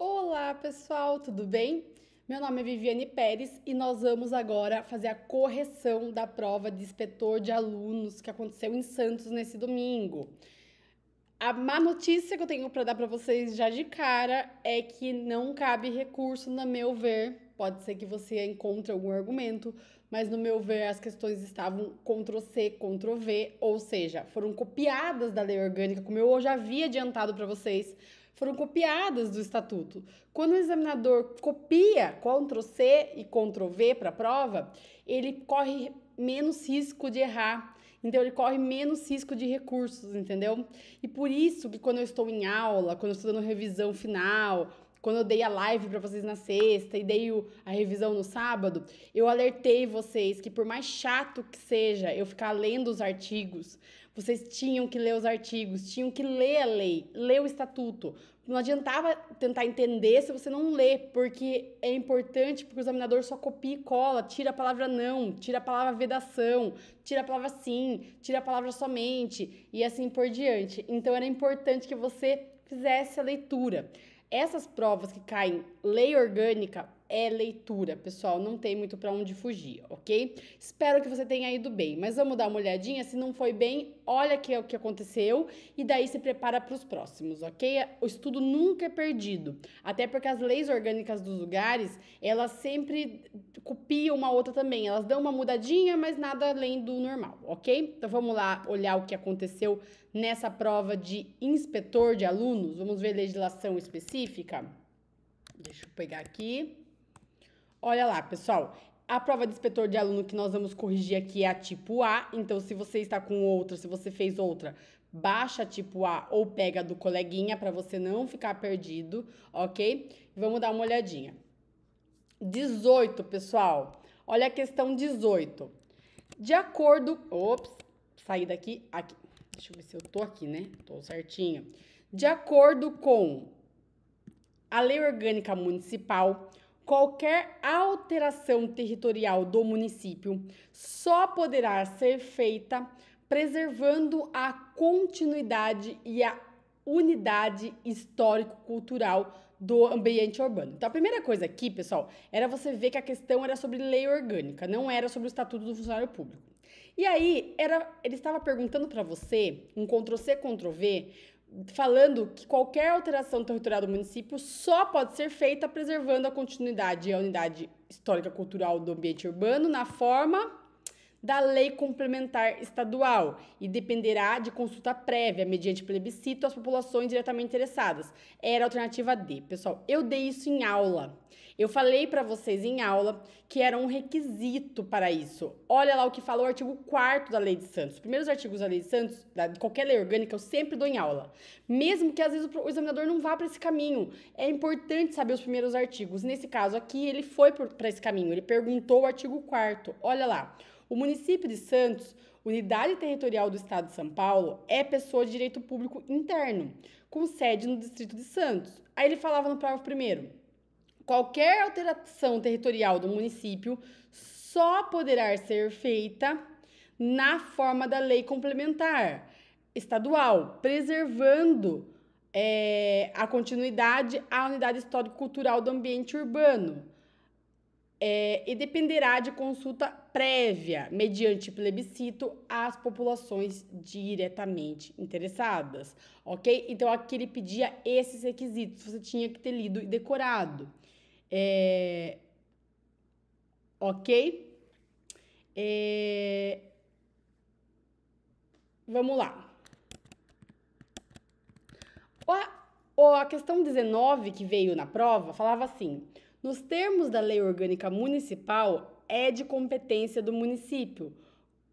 Olá, pessoal, tudo bem? Meu nome é Viviane Pérez e nós vamos agora fazer a correção da prova de inspetor de alunos que aconteceu em Santos nesse domingo. A má notícia que eu tenho para dar para vocês já de cara é que não cabe recurso, no meu ver. Pode ser que você encontre algum argumento, mas no meu ver as questões estavam Ctrl+C, Ctrl+V, ou seja, foram copiadas da lei orgânica, como eu já havia adiantado para vocês foram copiadas do estatuto. Quando o examinador copia Ctrl+C e Ctrl+V para a prova, ele corre menos risco de errar. Então ele corre menos risco de recursos, entendeu? E por isso que quando eu estou em aula, quando eu estou dando revisão final, quando eu dei a live para vocês na sexta e dei a revisão no sábado, eu alertei vocês que por mais chato que seja eu ficar lendo os artigos, vocês tinham que ler os artigos, tinham que ler a lei, ler o estatuto. Não adiantava tentar entender se você não lê, porque é importante, porque o examinador só copia e cola, tira a palavra não, tira a palavra vedação, tira a palavra sim, tira a palavra somente e assim por diante. Então era importante que você fizesse a leitura. Essas provas que caem lei orgânica, é leitura, pessoal, não tem muito para onde fugir, ok? Espero que você tenha ido bem, mas vamos dar uma olhadinha, se não foi bem, olha que é o que aconteceu e daí se prepara para os próximos, ok? O estudo nunca é perdido, até porque as leis orgânicas dos lugares, elas sempre copiam uma outra também, elas dão uma mudadinha, mas nada além do normal, ok? Então vamos lá olhar o que aconteceu nessa prova de inspetor de alunos, vamos ver legislação específica? Deixa eu pegar aqui. Olha lá, pessoal. A prova de inspetor de aluno que nós vamos corrigir aqui é a tipo A. Então, se você está com outra, se você fez outra, baixa a tipo A ou pega do coleguinha para você não ficar perdido, ok? Vamos dar uma olhadinha. 18, pessoal. Olha a questão 18. De acordo. Ops, saí daqui. Aqui. Deixa eu ver se eu tô aqui, né? Tô certinho. De acordo com a Lei Orgânica Municipal, qualquer alteração territorial do município só poderá ser feita preservando a continuidade e a unidade histórico-cultural do ambiente urbano. Então, a primeira coisa aqui, pessoal, era você ver que a questão era sobre lei orgânica, não era sobre o estatuto do funcionário público. E aí, era, ele estava perguntando para você, um Ctrl-C, Ctrl-V, falando que qualquer alteração territorial do município só pode ser feita preservando a continuidade e a unidade histórica cultural do ambiente urbano na forma da Lei Complementar Estadual e dependerá de consulta prévia, mediante plebiscito, às populações diretamente interessadas. Era a alternativa D. Pessoal, eu dei isso em aula. Eu falei para vocês em aula que era um requisito para isso. Olha lá o que falou o artigo 4 da Lei de Santos. Os primeiros artigos da Lei de Santos, de qualquer lei orgânica, eu sempre dou em aula. Mesmo que às vezes o examinador não vá para esse caminho. É importante saber os primeiros artigos. Nesse caso aqui, ele foi para esse caminho. Ele perguntou o artigo 4. Olha lá. O município de Santos, unidade territorial do Estado de São Paulo, é pessoa de direito público interno, com sede no distrito de Santos. Aí ele falava no parágrafo primeiro: qualquer alteração territorial do município só poderá ser feita na forma da lei complementar estadual, preservando é, a continuidade à unidade histórico-cultural do ambiente urbano. É, e dependerá de consulta prévia, mediante plebiscito, às populações diretamente interessadas, ok? Então aqui ele pedia esses requisitos, você tinha que ter lido e decorado, é... ok? É... Vamos lá. A questão 19 que veio na prova falava assim: nos termos da Lei Orgânica Municipal, é de competência do município,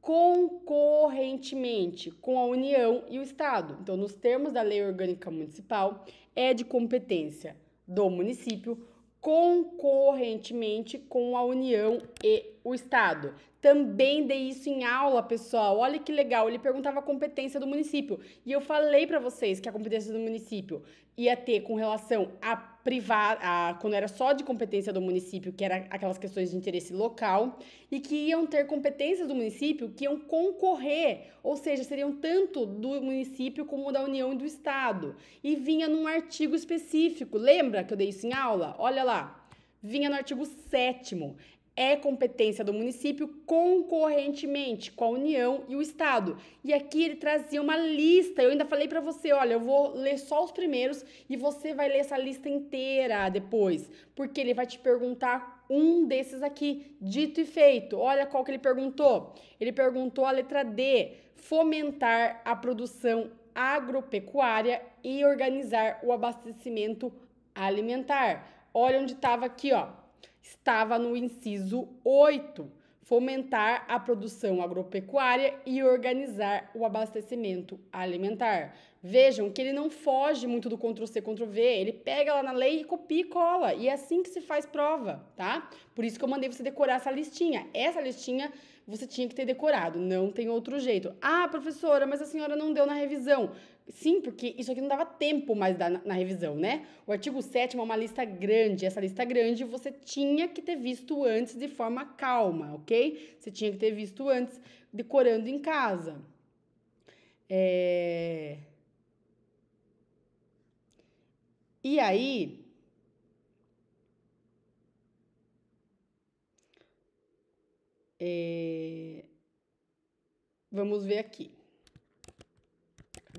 concorrentemente com a União e o Estado. Então, nos termos da Lei Orgânica Municipal, é de competência do município concorrentemente com a União e o Estado. Também dei isso em aula, pessoal. Olha que legal. Ele perguntava a competência do município. E eu falei para vocês que a competência do município ia ter com relação a privada, a, quando era só de competência do município, que era aquelas questões de interesse local, e que iam ter competências do município que iam concorrer, ou seja, seriam tanto do município como da União e do Estado. E vinha num artigo específico. Lembra que eu dei isso em aula? Olha lá. Vinha no artigo 7 é competência do município concorrentemente com a União e o Estado. E aqui ele trazia uma lista. Eu ainda falei para você, olha, eu vou ler só os primeiros e você vai ler essa lista inteira depois, porque ele vai te perguntar um desses aqui, dito e feito. Olha qual que ele perguntou. Ele perguntou a letra D, fomentar a produção agropecuária e organizar o abastecimento alimentar. Olha onde estava aqui, ó estava no inciso 8, fomentar a produção agropecuária e organizar o abastecimento alimentar. Vejam que ele não foge muito do Ctrl+C, Ctrl+V, ele pega lá na lei e copia e cola, e é assim que se faz prova, tá? Por isso que eu mandei você decorar essa listinha. Essa listinha você tinha que ter decorado, não tem outro jeito. Ah, professora, mas a senhora não deu na revisão. Sim, porque isso aqui não dava tempo mais da, na revisão, né? O artigo 7 é uma lista grande. Essa lista grande você tinha que ter visto antes de forma calma, ok? Você tinha que ter visto antes, decorando em casa. É... E aí. É... Vamos ver aqui.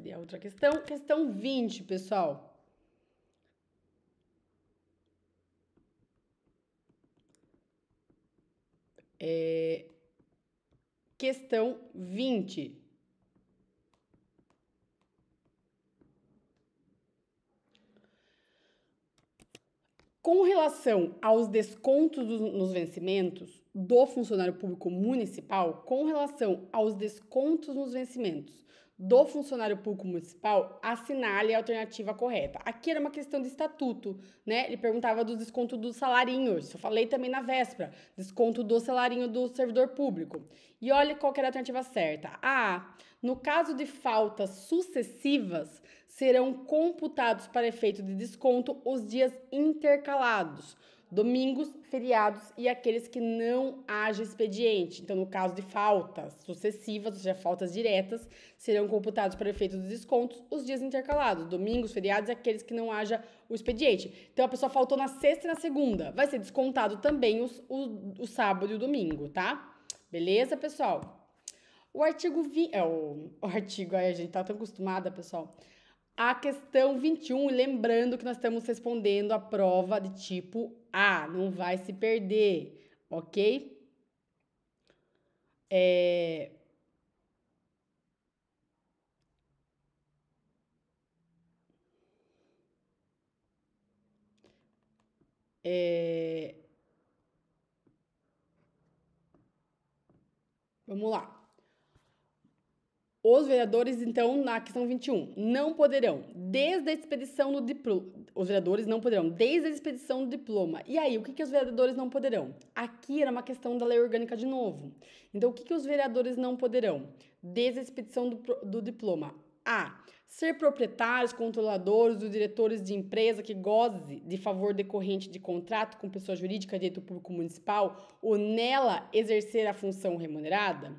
Cadê a outra questão? Questão 20, pessoal. É... Questão 20. Com relação aos descontos nos vencimentos do funcionário público municipal, com relação aos descontos nos vencimentos do funcionário público municipal assinale a alternativa correta. Aqui era uma questão de estatuto, né? Ele perguntava do desconto do salarinho, isso eu falei também na véspera, desconto do salarinho do servidor público. E olha qual era a alternativa certa. A, ah, no caso de faltas sucessivas, serão computados para efeito de desconto os dias intercalados domingos, feriados e aqueles que não haja expediente. Então, no caso de faltas sucessivas, ou seja, faltas diretas, serão computados para efeito dos descontos os dias intercalados, domingos, feriados e aqueles que não haja o expediente. Então, a pessoa faltou na sexta e na segunda, vai ser descontado também os, o, o sábado e o domingo, tá? Beleza, pessoal? O artigo 20. É, o, o artigo, aí a gente tá tão acostumada, pessoal a questão 21, lembrando que nós estamos respondendo a prova de tipo A, não vai se perder, ok? É... É... Vamos lá. Os vereadores, então, na questão 21, não poderão, desde a expedição do diploma. Os vereadores não poderão, desde a expedição do diploma. E aí, o que, que os vereadores não poderão? Aqui era uma questão da lei orgânica de novo. Então, o que, que os vereadores não poderão? Desde a expedição do, do diploma. A. Ser proprietários, controladores ou diretores de empresa que goze de favor decorrente de contrato com pessoa jurídica de direito público municipal ou nela exercer a função remunerada.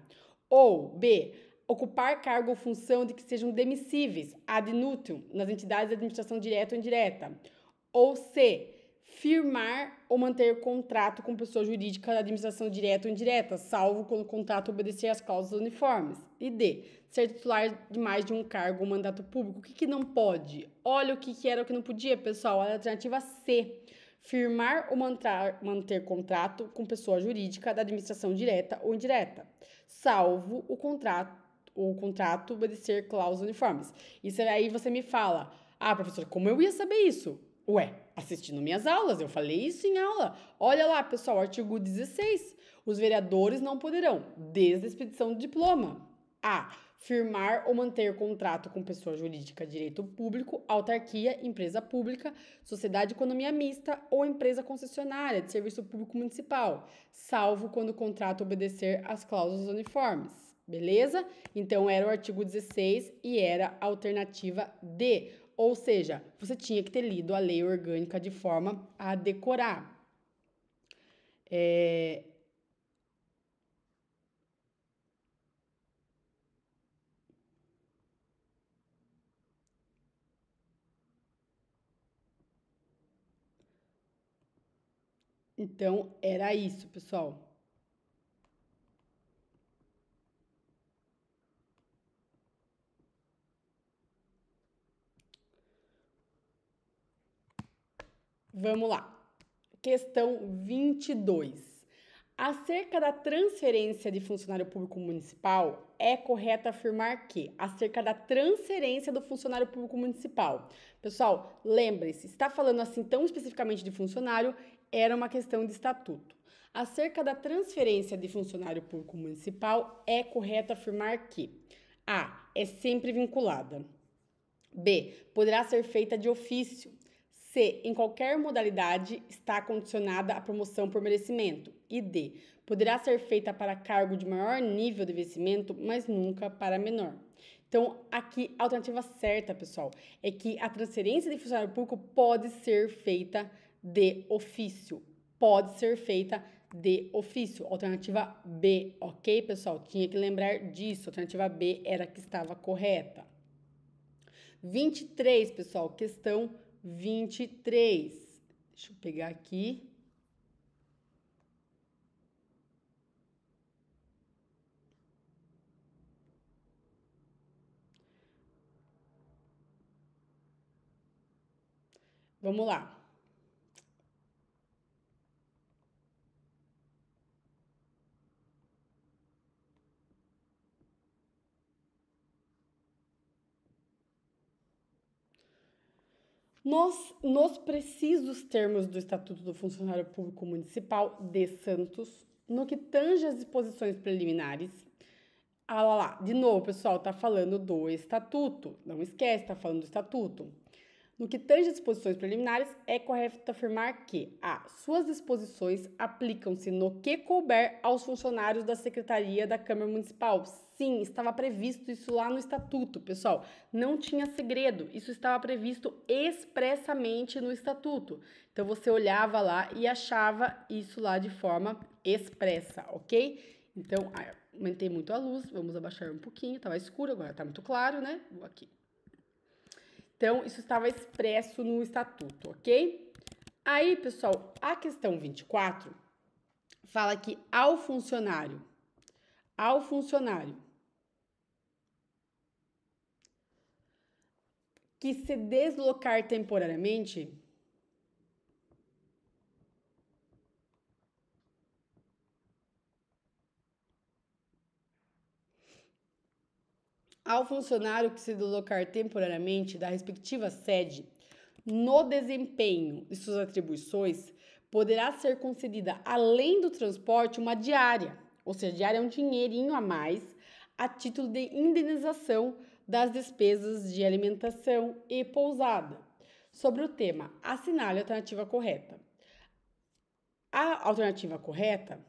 Ou B ocupar cargo ou função de que sejam demissíveis, ad nutum, nas entidades de administração direta ou indireta. Ou C, firmar ou manter contrato com pessoa jurídica da administração direta ou indireta, salvo quando o contrato obedecer às cláusulas uniformes. E D, ser titular de mais de um cargo ou mandato público. O que, que não pode? Olha o que, que era o que não podia, pessoal. A alternativa C, firmar ou manter, manter contrato com pessoa jurídica da administração direta ou indireta, salvo o contrato o contrato obedecer cláusulas uniformes. Isso aí você me fala, ah, professor, como eu ia saber isso? Ué, assistindo minhas aulas, eu falei isso em aula. Olha lá, pessoal, artigo 16. Os vereadores não poderão, desde a expedição do diploma, a. Firmar ou manter contrato com pessoa jurídica, direito público, autarquia, empresa pública, sociedade de economia mista ou empresa concessionária de serviço público municipal, salvo quando o contrato obedecer às cláusulas uniformes beleza? Então era o artigo 16 e era a alternativa D, ou seja, você tinha que ter lido a lei orgânica de forma a decorar. É... Então era isso, pessoal. Vamos lá. Questão 22. Acerca da transferência de funcionário público municipal, é correto afirmar que, acerca da transferência do funcionário público municipal. Pessoal, lembre-se, está falando assim tão especificamente de funcionário, era uma questão de estatuto. Acerca da transferência de funcionário público municipal, é correto afirmar que A. É sempre vinculada. B. Poderá ser feita de ofício. C. Em qualquer modalidade está condicionada à promoção por merecimento. E D. Poderá ser feita para cargo de maior nível de vencimento, mas nunca para menor. Então, aqui a alternativa certa, pessoal, é que a transferência de funcionário público pode ser feita de ofício. Pode ser feita de ofício. Alternativa B, ok, pessoal? Tinha que lembrar disso. Alternativa B era a que estava correta. 23, pessoal, questão 23. Deixa eu pegar aqui. Vamos lá. Nós, nos precisos termos do Estatuto do Funcionário Público Municipal de Santos, no que tange às disposições preliminares, ah lá, lá, de novo, pessoal, tá falando do estatuto. Não esquece, tá falando do estatuto. No que tange disposições preliminares, é correto afirmar que a suas disposições aplicam-se no que couber aos funcionários da Secretaria da Câmara Municipal. Sim, estava previsto isso lá no estatuto, pessoal. Não tinha segredo, isso estava previsto expressamente no estatuto. Então você olhava lá e achava isso lá de forma expressa, OK? Então, aumentei muito a luz, vamos abaixar um pouquinho, estava escuro, agora está muito claro, né? Vou Aqui. Então, isso estava expresso no estatuto, ok? Aí, pessoal, a questão 24 fala que ao funcionário, ao funcionário que se deslocar temporariamente ao funcionário que se deslocar temporariamente da respectiva sede no desempenho de suas atribuições, poderá ser concedida, além do transporte, uma diária, ou seja, diária é um dinheirinho a mais, a título de indenização das despesas de alimentação e pousada. Sobre o tema, assinale a alternativa correta. A alternativa correta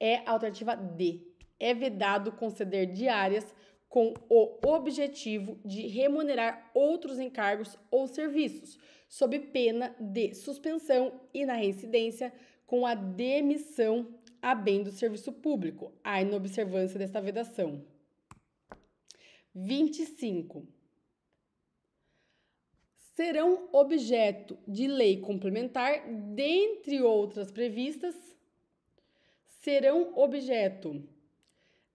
é a alternativa D, é vedado conceder diárias com o objetivo de remunerar outros encargos ou serviços, sob pena de suspensão e, na reincidência, com a demissão a bem do serviço público, a inobservância desta vedação. 25. Serão objeto de lei complementar, dentre outras previstas, serão objeto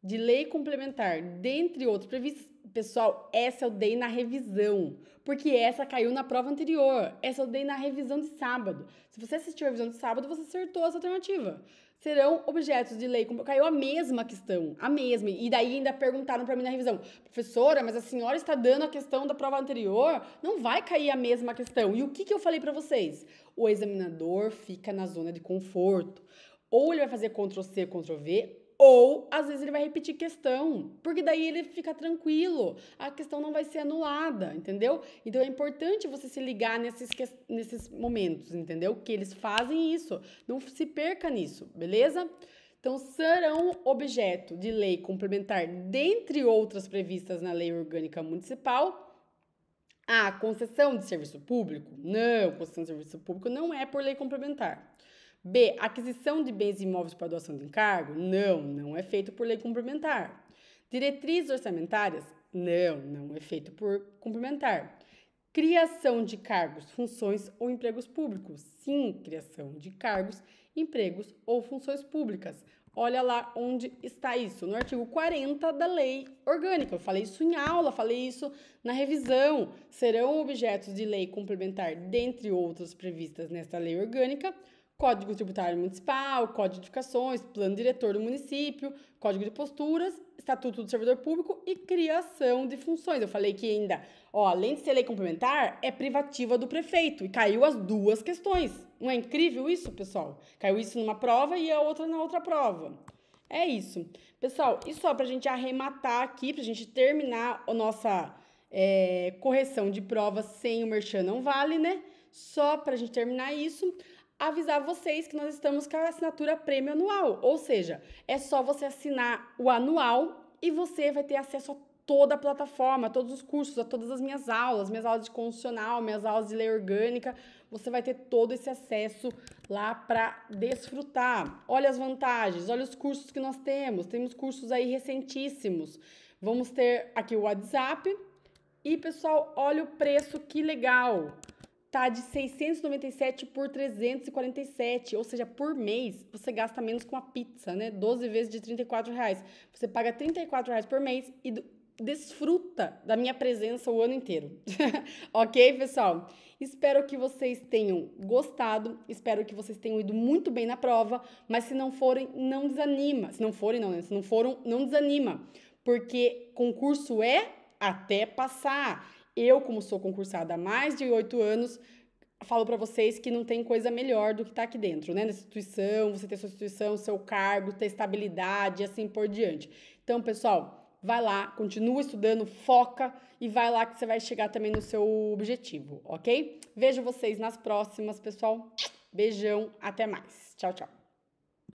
de lei complementar, dentre outros previstos. Pessoal, essa eu dei na revisão, porque essa caiu na prova anterior. Essa eu dei na revisão de sábado. Se você assistiu a revisão de sábado, você acertou essa alternativa. Serão objetos de lei. Caiu a mesma questão, a mesma. E daí ainda perguntaram para mim na revisão: professora, mas a senhora está dando a questão da prova anterior? Não vai cair a mesma questão. E o que, que eu falei para vocês? O examinador fica na zona de conforto. Ou ele vai fazer Ctrl C, Ctrl V, ou às vezes ele vai repetir questão, porque daí ele fica tranquilo, a questão não vai ser anulada, entendeu? Então é importante você se ligar nesses, nesses momentos, entendeu? Que eles fazem isso, não se perca nisso, beleza? Então, serão objeto de lei complementar, dentre outras previstas na Lei Orgânica Municipal, a concessão de serviço público? Não, concessão de serviço público não é por lei complementar. B. Aquisição de bens imóveis para doação de encargo? Não, não é feito por lei complementar. Diretrizes orçamentárias? Não, não é feito por complementar. Criação de cargos, funções ou empregos públicos? Sim, criação de cargos, empregos ou funções públicas. Olha lá onde está isso, no artigo 40 da lei orgânica. Eu falei isso em aula, falei isso na revisão. Serão objetos de lei complementar, dentre outros previstas nesta lei orgânica, Código Tributário Municipal, Código de Edificações, Plano Diretor do Município, Código de Posturas, Estatuto do Servidor Público e criação de funções. Eu falei que ainda, ó, além de ser lei complementar, é privativa do prefeito. E caiu as duas questões. Não é incrível isso, pessoal? Caiu isso numa prova e a outra na outra prova. É isso. Pessoal, e só pra gente arrematar aqui, pra gente terminar a nossa é, correção de prova sem o merchan não vale, né? Só pra gente terminar isso avisar vocês que nós estamos com a assinatura prêmio anual, ou seja, é só você assinar o anual e você vai ter acesso a toda a plataforma, a todos os cursos, a todas as minhas aulas, minhas aulas de constitucional, minhas aulas de lei orgânica, você vai ter todo esse acesso lá para desfrutar. Olha as vantagens, olha os cursos que nós temos, temos cursos aí recentíssimos. Vamos ter aqui o WhatsApp e pessoal, olha o preço, que legal tá de 697 por 347, ou seja, por mês você gasta menos com a pizza, né? 12 vezes de 34 reais. Você paga 34 reais por mês e desfruta da minha presença o ano inteiro. ok, pessoal? Espero que vocês tenham gostado, espero que vocês tenham ido muito bem na prova, mas se não forem, não desanima. Se não forem, não, né? Se não foram, não desanima, porque concurso é até passar. Eu, como sou concursada há mais de oito anos, falo para vocês que não tem coisa melhor do que estar tá aqui dentro, né? Na instituição, você ter sua instituição, seu cargo, ter estabilidade e assim por diante. Então, pessoal, vai lá, continua estudando, foca e vai lá que você vai chegar também no seu objetivo, ok? Vejo vocês nas próximas, pessoal. Beijão, até mais. Tchau, tchau.